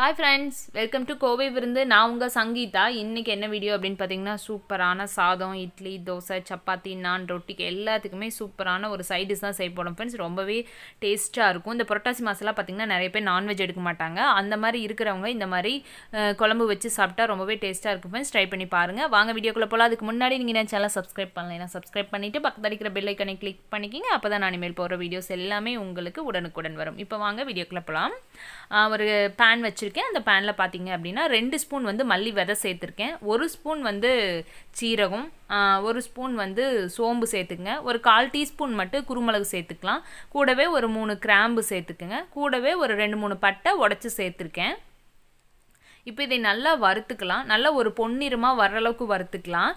hi friends welcome to Kovai Virundhu நான் உங்கள் சங்கீதா இன்றைக்கி என்ன வீடியோ அப்படின்னு பார்த்தீங்கன்னா சூப்பரான சாதம் இட்லி தோசை சப்பாத்தி நான் ரொட்டிக்கு எல்லாத்துக்குமே சூப்பரான ஒரு சைடிஷ் தான் செய்ய போடும் ஃப்ரெண்ட்ஸ் ரொம்பவே டேஸ்ட்டாக இருக்கும் இந்த புரட்டாசி மாதம்லாம் பார்த்திங்கன்னா நிறைய பேர் நான்வெஜ் எடுக்க மாட்டாங்க அந்த மாதிரி இருக்கிறவங்க இந்த மாதிரி குழம்பு வச்சு சாப்பிட்டா ரொம்பவே டேஸ்ட்டாக இருக்கும் ஃப்ரெண்ட்ஸ் ட்ரை பண்ணி பாருங்கள் வாங்க வீடியோக்குள்ளே போல் அதுக்கு முன்னாடி நீங்கள் நான் சேனல் சப்ஸ்கிரைப் பண்ணலாம் சப்ஸ்கிரைப் பண்ணிவிட்டு பக்கத்தில் இருக்கிற ஐக்கனை கிளிக் பண்ணிக்கிங்க அப்போ தான் நான் இனிமேல் போகிற வீடியோஸ் எல்லாமே உங்களுக்கு உடனுக்குடன் வரும் இப்போ வாங்க வீடியோக்குள்ளே போகலாம் ஒரு பேன் வச்சு வச்சுருக்கேன் அந்த பேனில் பார்த்தீங்க அப்படின்னா ரெண்டு ஸ்பூன் வந்து மல்லி விதை சேர்த்துருக்கேன் ஒரு ஸ்பூன் வந்து சீரகம் ஒரு ஸ்பூன் வந்து சோம்பு சேர்த்துக்குங்க ஒரு கால் டீஸ்பூன் மட்டும் குருமிளகு சேர்த்துக்கலாம் கூடவே ஒரு மூணு கிராம்பு சேர்த்துக்குங்க கூடவே ஒரு ரெண்டு மூணு பட்டை உடச்சி சேர்த்துருக்கேன் இப்போ இதை நல்லா வறுத்துக்கலாம் நல்லா ஒரு பொன்னிறமாக வர அளவுக்கு வறுத்துக்கலாம்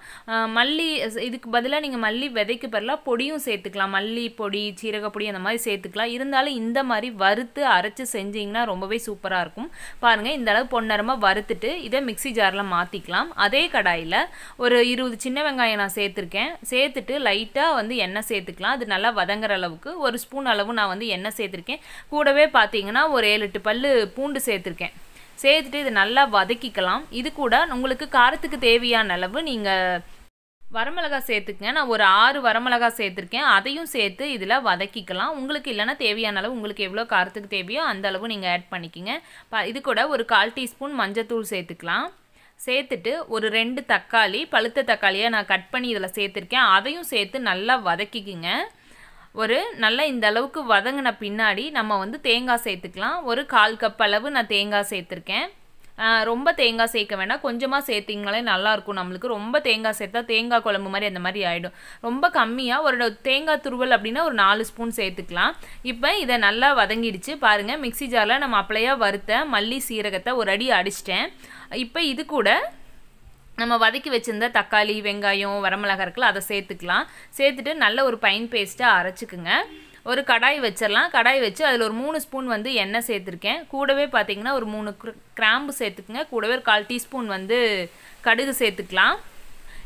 மல்லி இதுக்கு பதிலாக நீங்கள் மல்லி விதைக்கு பதிலாக பொடியும் சேர்த்துக்கலாம் மல்லி பொடி சீரகப்பொடி அந்த மாதிரி சேர்த்துக்கலாம் இருந்தாலும் இந்த மாதிரி வறுத்து அரைச்சி செஞ்சிங்கன்னா ரொம்பவே சூப்பராக இருக்கும் பாருங்கள் இந்த அளவு பொன்னரமாக வறுத்துட்டு இதை மிக்சி ஜாரில் மாற்றிக்கலாம் அதே கடாயில் ஒரு இருபது சின்ன வெங்காயம் நான் சேர்த்துருக்கேன் சேர்த்துட்டு லைட்டாக வந்து எண்ணெய் சேர்த்துக்கலாம் அது நல்லா வதங்குற அளவுக்கு ஒரு ஸ்பூன் அளவு நான் வந்து எண்ணெய் சேர்த்துருக்கேன் கூடவே பார்த்தீங்கன்னா ஒரு ஏழு எட்டு பல் பூண்டு சேர்த்துருக்கேன் சேர்த்துட்டு இதை நல்லா வதக்கிக்கலாம் இது கூட உங்களுக்கு காரத்துக்கு தேவையான அளவு நீங்கள் வரமிளகா சேர்த்துக்கங்க நான் ஒரு ஆறு வரமிளகா சேர்த்துருக்கேன் அதையும் சேர்த்து இதில் வதக்கிக்கலாம் உங்களுக்கு இல்லைனா தேவையான அளவு உங்களுக்கு எவ்வளோ காரத்துக்கு தேவையோ அந்த அளவு நீங்கள் ஆட் பண்ணிக்கிங்க ப இது கூட ஒரு கால் டீஸ்பூன் மஞ்சத்தூள் சேர்த்துக்கலாம் சேர்த்துட்டு ஒரு ரெண்டு தக்காளி பழுத்த தக்காளியை நான் கட் பண்ணி இதில் சேர்த்துருக்கேன் அதையும் சேர்த்து நல்லா வதக்கிக்குங்க ஒரு நல்ல இந்த அளவுக்கு வதங்கின பின்னாடி நம்ம வந்து தேங்காய் சேர்த்துக்கலாம் ஒரு கால் கப் அளவு நான் தேங்காய் சேர்த்துருக்கேன் ரொம்ப தேங்காய் சேர்க்க வேண்டாம் கொஞ்சமாக சேர்த்திங்களே நல்லாயிருக்கும் நம்மளுக்கு ரொம்ப தேங்காய் சேர்த்தா தேங்காய் குழம்பு மாதிரி அந்த மாதிரி ஆகிடும் ரொம்ப கம்மியாக ஒரு தேங்காய் துருவல் அப்படின்னா ஒரு நாலு ஸ்பூன் சேர்த்துக்கலாம் இப்போ இதை நல்லா வதங்கிடுச்சு பாருங்கள் மிக்சி ஜாரில் நம்ம அப்படியே வறுத்த மல்லி சீரகத்தை ஒரு அடி அடிச்சிட்டேன் இப்போ இது கூட நம்ம வதக்கி வச்சுருந்த தக்காளி வெங்காயம் வரமிளகா இருக்குல்ல அதை சேர்த்துக்கலாம் சேர்த்துட்டு நல்ல ஒரு பைன் பேஸ்ட்டாக அரைச்சிக்குங்க ஒரு கடாய் வச்சிடலாம் கடாய் வச்சு அதில் ஒரு மூணு ஸ்பூன் வந்து எண்ணெய் சேர்த்துருக்கேன் கூடவே பார்த்திங்கன்னா ஒரு மூணு கிராம்பு சேர்த்துக்குங்க கூடவே ஒரு கால் டீஸ்பூன் வந்து கடுகு சேர்த்துக்கலாம்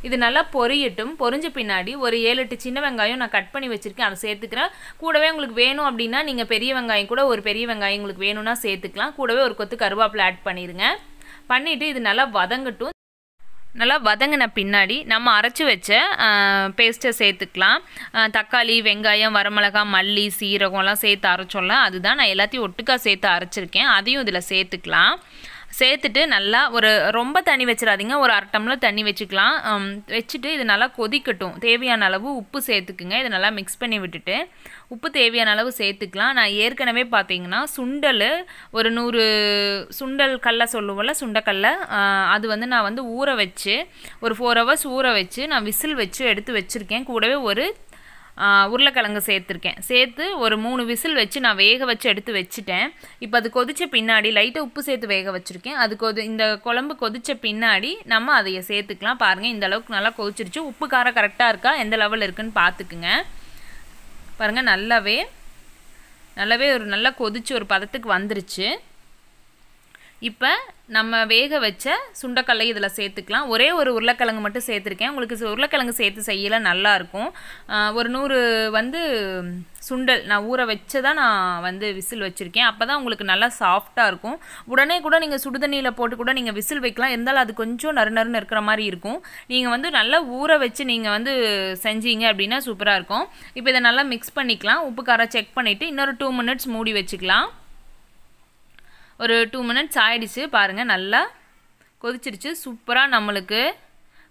இது நல்லா பொரியட்டும் பொரிஞ்ச பின்னாடி ஒரு ஏழு எட்டு சின்ன வெங்காயம் நான் கட் பண்ணி வச்சுருக்கேன் அதை சேர்த்துக்கிறேன் கூடவே உங்களுக்கு வேணும் அப்படின்னா நீங்கள் பெரிய வெங்காயம் கூட ஒரு பெரிய வெங்காயம் உங்களுக்கு வேணும்னா சேர்த்துக்கலாம் கூடவே ஒரு கொத்து கருவாப்பில் ஆட் பண்ணிடுங்க பண்ணிவிட்டு இது நல்லா வதங்கட்டும் நல்லா வதங்கின பின்னாடி நம்ம அரைச்சி வச்ச பேஸ்ட்டை சேர்த்துக்கலாம் தக்காளி வெங்காயம் வரமிளகா மல்லி சீரகம்லாம் சேர்த்து அரைச்சோம்ல அதுதான் நான் எல்லாத்தையும் ஒட்டுக்காக சேர்த்து அரைச்சிருக்கேன் அதையும் இதில் சேர்த்துக்கலாம் சேர்த்துட்டு நல்லா ஒரு ரொம்ப தண்ணி வச்சிடாதீங்க ஒரு அரை டம்ளர் தண்ணி வச்சுக்கலாம் வச்சுட்டு இது நல்லா கொதிக்கட்டும் தேவையான அளவு உப்பு சேர்த்துக்குங்க இதை நல்லா மிக்ஸ் பண்ணி விட்டுட்டு உப்பு தேவையான அளவு சேர்த்துக்கலாம் நான் ஏற்கனவே பார்த்தீங்கன்னா சுண்டல் ஒரு நூறு சுண்டல் கல்லை சொல்லுவோம்ல சுண்டக்கல்லை அது வந்து நான் வந்து ஊற வச்சு ஒரு ஃபோர் ஹவர்ஸ் ஊற வச்சு நான் விசில் வச்சு எடுத்து வச்சுருக்கேன் கூடவே ஒரு உருளைக்கிழங்கு சேர்த்துருக்கேன் சேர்த்து ஒரு மூணு விசில் வச்சு நான் வேக வச்சு எடுத்து வச்சுட்டேன் இப்போ அது கொதித்த பின்னாடி லைட்டாக உப்பு சேர்த்து வேக வச்சுருக்கேன் அது கொது இந்த குழம்பு கொதித்த பின்னாடி நம்ம அதை சேர்த்துக்கலாம் பாருங்கள் இந்த அளவுக்கு நல்லா கொதிச்சிருச்சு உப்பு காரம் கரெக்டாக இருக்கா எந்த லெவலில் இருக்குன்னு பார்த்துக்குங்க பாருங்கள் நல்லாவே நல்லாவே ஒரு நல்லா கொதித்து ஒரு பதத்துக்கு வந்துருச்சு இப்போ நம்ம வேக வச்ச சுண்டக்கடலை இதில் சேர்த்துக்கலாம் ஒரே ஒரு உருளைக்கிழங்கு மட்டும் சேர்த்துருக்கேன் உங்களுக்கு உருளைக்கிழங்கு சேர்த்து செய்யல நல்லாயிருக்கும் ஒரு நூறு வந்து சுண்டல் நான் ஊற வச்சு தான் நான் வந்து விசில் வச்சுருக்கேன் அப்போ தான் உங்களுக்கு நல்லா சாஃப்டாக இருக்கும் உடனே கூட நீங்கள் சுடுதண்ணியில் போட்டு கூட நீங்கள் விசில் வைக்கலாம் இருந்தாலும் அது கொஞ்சம் நறு நறுன்னு இருக்கிற மாதிரி இருக்கும் நீங்கள் வந்து நல்லா ஊற வச்சு நீங்கள் வந்து செஞ்சீங்க அப்படின்னா சூப்பராக இருக்கும் இப்போ இதை நல்லா மிக்ஸ் பண்ணிக்கலாம் உப்பு காரம் செக் பண்ணிவிட்டு இன்னொரு டூ மினிட்ஸ் மூடி வச்சுக்கலாம் ஒரு டூ மினிட்ஸ் ஆகிடுச்சு பாருங்கள் நல்லா கொதிச்சிருச்சு சூப்பராக நம்மளுக்கு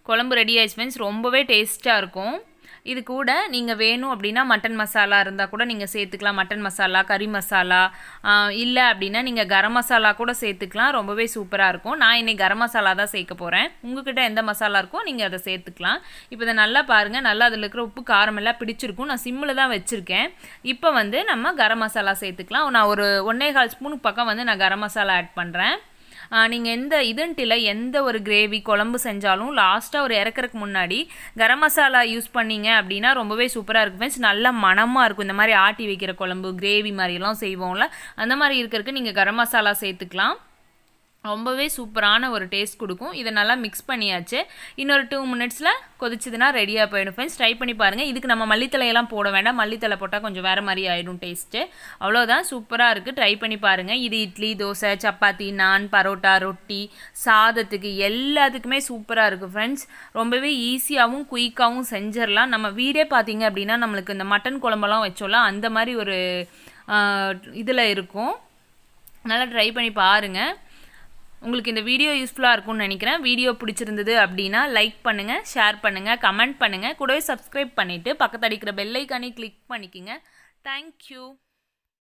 குழம்பு ரெடி ஆயிடுச்சு ஃப்ரெண்ட்ஸ் ரொம்பவே டேஸ்ட்டாக இருக்கும் இது கூட நீங்கள் வேணும் அப்படின்னா மட்டன் மசாலா இருந்தால் கூட நீங்கள் சேர்த்துக்கலாம் மட்டன் மசாலா கறி மசாலா இல்லை அப்படின்னா நீங்கள் கரம் மசாலா கூட சேர்த்துக்கலாம் ரொம்பவே சூப்பராக இருக்கும் நான் இன்னைக்கு கரம் மசாலா தான் சேர்க்க போகிறேன் உங்ககிட்ட எந்த மசாலா இருக்கோ நீங்கள் அதை சேர்த்துக்கலாம் இப்போ இதை நல்லா பாருங்கள் நல்லா அதில் இருக்கிற உப்பு காரம் எல்லாம் பிடிச்சிருக்கும் நான் சிம்மில் தான் வச்சுருக்கேன் இப்போ வந்து நம்ம கரம் மசாலா சேர்த்துக்கலாம் நான் ஒரு ஒன்றே கால் ஸ்பூனுக்கு பக்கம் வந்து நான் கரம் மசாலா ஆட் பண்ணுறேன் நீங்கள் எந்த இதுன்ட்டில் எந்த ஒரு கிரேவி குழம்பு செஞ்சாலும் லாஸ்ட்டாக ஒரு இறக்குறதுக்கு முன்னாடி கரம் மசாலா யூஸ் பண்ணிங்க அப்படின்னா ரொம்பவே சூப்பராக இருக்கும் ஃப்ரெண்ட்ஸ் நல்ல மனமாக இருக்கும் இந்த மாதிரி ஆட்டி வைக்கிற குழம்பு கிரேவி மாதிரிலாம் செய்வோம்ல அந்த மாதிரி இருக்கிறதுக்கு நீங்கள் கரம் மசாலா சேர்த்துக்கலாம் ரொம்பவே சூப்பரான ஒரு டேஸ்ட் கொடுக்கும் இதை நல்லா மிக்ஸ் பண்ணியாச்சு இன்னொரு டூ மினிட்ஸில் கொதிச்சதுன்னா ரெடியாக போயிடும் ஃப்ரெண்ட்ஸ் ட்ரை பண்ணி பாருங்கள் இதுக்கு நம்ம மல்லித்தலையெல்லாம் போட வேண்டாம் மல்லித்தலை போட்டால் கொஞ்சம் வேறு மாதிரி ஆகிடும் டேஸ்ட்டு அவ்வளோதான் சூப்பராக இருக்குது ட்ரை பண்ணி பாருங்கள் இது இட்லி தோசை சப்பாத்தி நான் பரோட்டா ரொட்டி சாதத்துக்கு எல்லாத்துக்குமே சூப்பராக இருக்குது ஃப்ரெண்ட்ஸ் ரொம்பவே ஈஸியாகவும் குயிக்காகவும் செஞ்சிடலாம் நம்ம வீடே பார்த்தீங்க அப்படின்னா நம்மளுக்கு இந்த மட்டன் குழம்பெல்லாம் வச்சோம்ல அந்த மாதிரி ஒரு இதில் இருக்கும் நல்லா ட்ரை பண்ணி பாருங்கள் உங்களுக்கு இந்த வீடியோ யூஸ்ஃபுல்லாக இருக்கும்னு நினைக்கிறேன் வீடியோ பிடிச்சிருந்தது அப்படின்னா லைக் பண்ணுங்கள் ஷேர் பண்ணுங்கள் கமெண்ட் பண்ணுங்கள் கூடவே சப்ஸ்கிரைப் பண்ணிவிட்டு பக்கத்து அடிக்கிற பெல்லைக்கானே கிளிக் பண்ணிக்கிங்க தேங்க்யூ